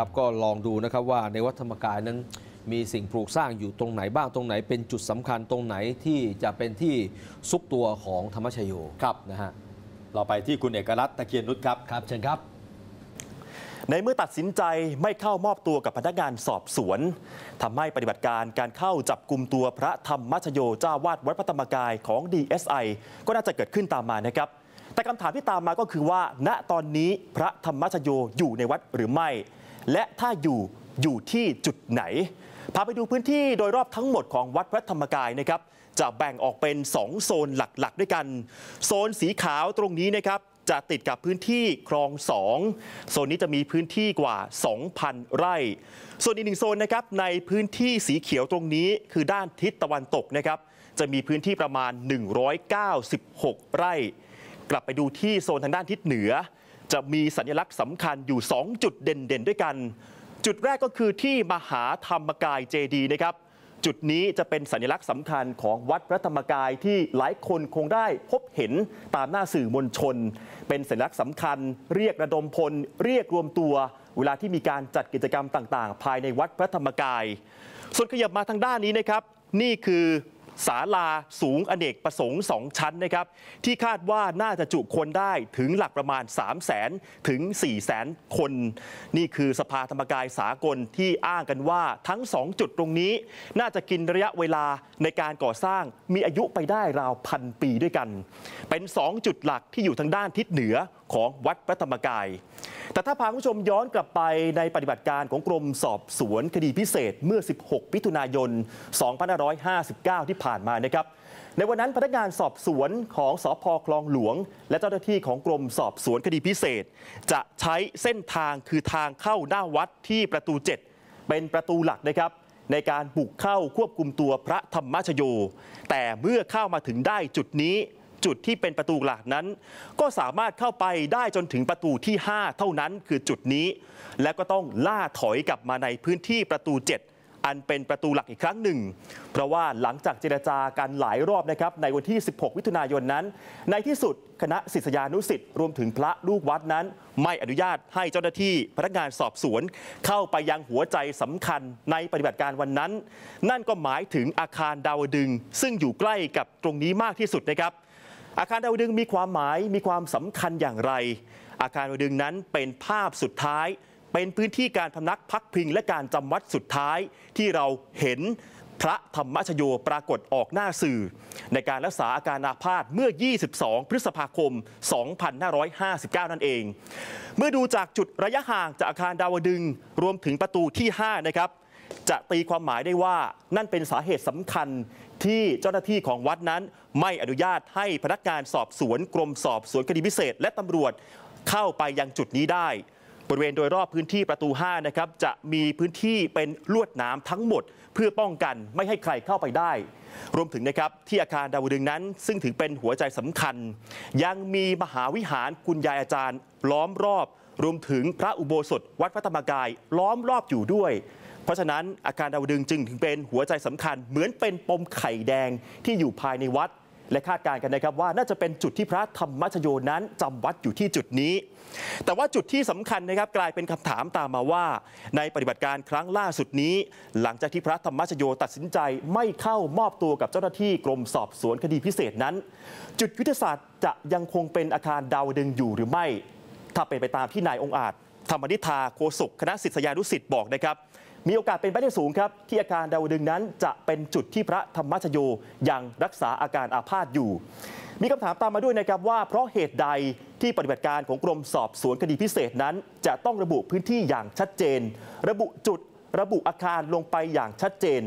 ครับก็ลองดูนะครับว่าในวัดธรรมกายนั้นมีสิ่งปลูกสร้างอยู่ตรงไหนบ้างตรงไหนเป็นจุดสำคัญตรงไหนที่จะเป็นที่ซุกตัวของธรรมชโยครับนะฮะเราไปที่คุณเอกรัตน์ตะเคียนนุชครับ ครับเชิญครับ ในเมื่อตัดสินใจไม่เข้ามอบตัวกับพนักงานสอบสวน ทำให้ปฏิบัติการการเข้าจับกลุ่มตัวพระธรรมชโยเจ้าวาดวัดพระธรรมกายของ DSI ก็น่าจะเกิดขึ้นตามมานะครับ แต่คำถามที่ตามมาก็คือว่า ณตอนนี้พระธรรมชโยอยู่ในวัดหรือไม่และถ้าอยู่อยู่ที่จุดไหน พาไปดูพื้นที่โดยรอบทั้งหมดของวัดพระธรรมกายนะครับจะแบ่งออกเป็น 2 โซนหลักๆด้วยกันโซนสีขาวตรงนี้นะครับจะติดกับพื้นที่คลองสองโซนนี้จะมีพื้นที่กว่า 2,000 ไร่ ส่วนอีกหนึ่งโซนนะครับในพื้นที่สีเขียวตรงนี้คือด้านทิศตะวันตกนะครับจะมีพื้นที่ประมาณ 196 ไร่ กลับไปดูที่โซนทางด้านทิศเหนือจะมีสัญลักษณ์สำคัญอยู่2จุดเด่นๆด้วยกันจุดแรกก็คือที่มหาธรรมกายเจดีนะครับจุดนี้จะเป็นสัญลักษณ์สำคัญของวัดพระธรรมกายที่หลายคนคงได้พบเห็นตามหน้าสื่อมวลชน เป็นสัญลักษณ์สำคัญเรียกระดมพล เรียกรวมตัว เวลาที่มีการจัดกิจกรรมต่างๆ ภายในวัดพระธรรมกาย ส่วนขยับมาทางด้านนี้นะครับ นี่คือศาลาสูงอเนกประสงค์ 2 ชั้นนะครับ ที่คาดว่าน่าจะจุคนได้ถึงหลักประมาณ3 0 0แสนถึง4 0 0แสนคน นี่คือสภาธรรมกายสากลที่อ้างกันว่าทั้ง 2 จุดตรงนี้น่าจะกินระยะเวลาในการก่อสร้างมีอายุไปได้ราวพันปีด้วยกัน เป็น 2 จุดหลักที่อยู่ทางด้านทิศเหนือของวัดพระธรรมกายแต่ถ้าพาผู้ชมย้อนกลับไปในปฏิบัติการของกรมสอบสวนคดีพิเศษเมื่อ 16 พิถุนายน 2559 ที่ผ่านมานะครับ ในวันนั้นพนักงานสอบสวนของสอพคลองหลวง และเจ้าหน้าที่ของกรมสอบสวนคดีพิเศษ จะใช้เส้นทางคือทางเข้าหน้าวัดที่ประตู 7 เป็นประตูหลักนะครับ ในการบุกเข้าควบคุมตัวพระธรรมชโย แต่เมื่อเข้ามาถึงได้จุดนี้จุดที่เป็นประตูหลักนั้น ก็สามารถเข้าไปได้จนถึงประตูที่ 5 เท่านั้นคือจุดนี้ และก็ต้องล่าถอยกลับมาในพื้นที่ประตู 7 อันเป็นประตูหลักอีกครั้งหนึ่ง เพราะว่าหลังจากเจรจากันหลายรอบนะครับในวันที่ 16มิถุนายนนั้น ในที่สุดคณะศิษยานุสิ์รวมถึงพระลูกวัดนั้น ไม่อนุญาตให้เจ้าหน้าที่พนักงานสอบสวน เข้าไปยังหัวใจสำคัญในปฏิบัติการวันนั้น นั่นก็หมายถึงอาคารดาวดึง ซึ่งอยู่ใกล้กับตรงนี้มากที่สุดนะครับอาคารดาวดึงมีความหมายมีความสำคัญอย่างไร อาคารดาวดึงนั้นเป็นภาพสุดท้าย เป็นพื้นที่การพำนักพักพิงและการจำวัดสุดท้ายที่เราเห็นพระธรรมชโยปรากฏออกหน้าสื่อ ในการรักษาอาการอาพาธเมื่อ 22 พฤษภาคม 2559 นั่นเอง เมื่อดูจากจุดระยะห่างจากอาคารดาวดึง รวมถึงประตูที่ 5 นะครับจะตีความหมายได้ว่านั่นเป็นสาเหตุสำคัญที่เจ้าหน้าที่ของวัดนั้น ไม่อนุญาตให้พนักงานสอบสวนกรม สอบสวนคดีพิเศษและตำรวจเข้าไปยังจุดนี้ได้ บริเวณโดยรอบพื้นที่ประตู5นะครับจะมีพื้นที่เป็นลวดน้ำทั้งหมด เพื่อป้องกันไม่ให้ใครเข้าไปได้ รวมถึงนะครับที่อาคารดาวดึงนั้น ซึ่งถือเป็นหัวใจสำคัญ ยังมีมหาวิหารคุณยายอาจารย์ล้อมรอบ รวมถึงพระอุโบสถวัดพระธรรมกายล้อมรอบอยู่ด้วยเพราะฉะนั้น อาการดาวดึงจึงถึงเป็นหัวใจสำคัญเหมือนเป็นปมไข่แดงที่อยู่ภายในวัดและคาดการณ์กันนะครับว่าน่าจะเป็นจุดที่พระธรรมชโยนั้นจำวัดอยู่ที่จุดนี้ แต่ว่าจุดที่สำคัญนะครับกลายเป็นคำถามตามมาว่า ในปฏิบัติการครั้งล่าสุดนี้ หลังจากที่พระธรรมชโยตัดสินใจไม่เข้ามอบตัวกับเจ้าหน้าที่กรมสอบสวนคดีพิเศษนั้น จุดยุทธศาสตร์ จะยังคงเป็นอาคารดาวดึงอยู่หรือไม่ ถ้าเป็นไปตามที่นายองอาจธรรมนิธาโคศกคณะศิษยานุศิษย์บอกนะครับมีโอกาสเป็นไปได้สูงครับที่อาการดาวดึงนั้น จะเป็นจุดที่พระธรรมชโยยังรักษาอาการอาพาธอยู่ มีคำถามตามมาด้วยนะครับว่า เพราะเหตุใดที่ปฏิบัติการของกรมสอบสวนคดีพิเศษนั้น จะต้องระบุพื้นที่อย่างชัดเจน ระบุจุดระบุอาคารลงไปอย่างชัดเจน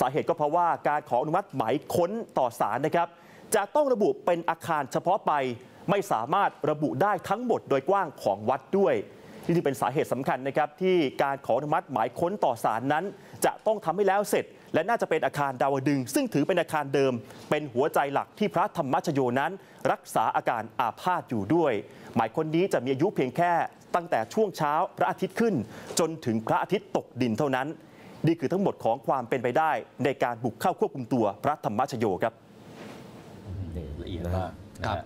สาเหตุก็เพราะว่าการขออนุมัติหมายค้นต่อศาลนะครับ จะต้องระบุเป็นอาคารเฉพาะไป ไม่สามารถระบุได้ทั้งหมดโดยกว้างของวัดด้วยนี่จเป็นสาเหตุสำคัญนะครับที่การขออนุมัติหมายค้นต่อสารนั้นจะต้องทำให้แล้วเสร็จ และน่าจะเป็นอาคารดาวดึง ซึ่งถือเป็นอาคารเดิม เป็นหัวใจหลักที่พระธรรมชโยนั้น รักษาอาการอาพาธอยู่ด้วย หมายค้นนี้จะมีอายุเพียงแค่ ตั้งแต่ช่วงเช้าพระอาทิตย์ขึ้น จนถึงพระอาทิตย์ตกดินเท่านั้นนี่คือทั้งหมดของความเป็นไปได้ในการบุกเข้าควบคุมตัวพระธรรมชโยครับละเอียดมากครับ